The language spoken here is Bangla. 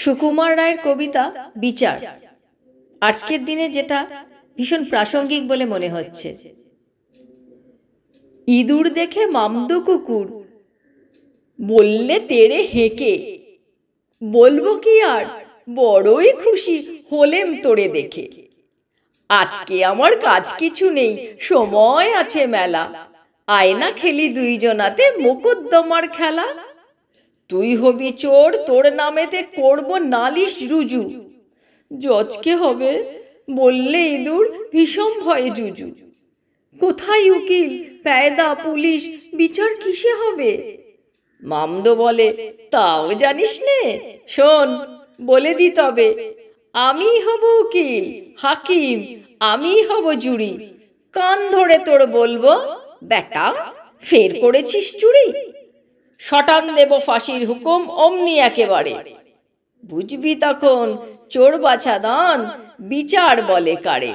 সুকুমার রায়ের কবিতা বিচার আজকের দিনে যেটা ভীষণ প্রাসঙ্গিক বলে মনে হচ্ছে ইঁদুর দেখে মামদু কুকুর বললে তেড়ে হেঁকে বলবো কি আর বড়ই খুশি হলেম তোরে দেখে আজকে আমার কাজ কিছু নেই সময় আছে মেলা আয়না খেলি দুইজনাতে মোকদ্দমার খেলা তুই হবি চোর তোর নামেতে করব নালিশ রুজু জজকে হবে বললে ইঁদুর ভীষণ ভয়ে জুজু কোথায় উকিল পায়দা পুলিশ বিচার কিসে হবে মামদো বলে তাও জানিস নে শোন বলে দি তবে আমি হব উকিল হাকিম আমি হব জুরি কান ধরে তোর বলবো বেটা ফের করেছিস চুরি শটান দেব ফাঁসির হুকুম অমনি একেবারে বুঝবি তখন চোর বাছা দান বিচার বলে কারে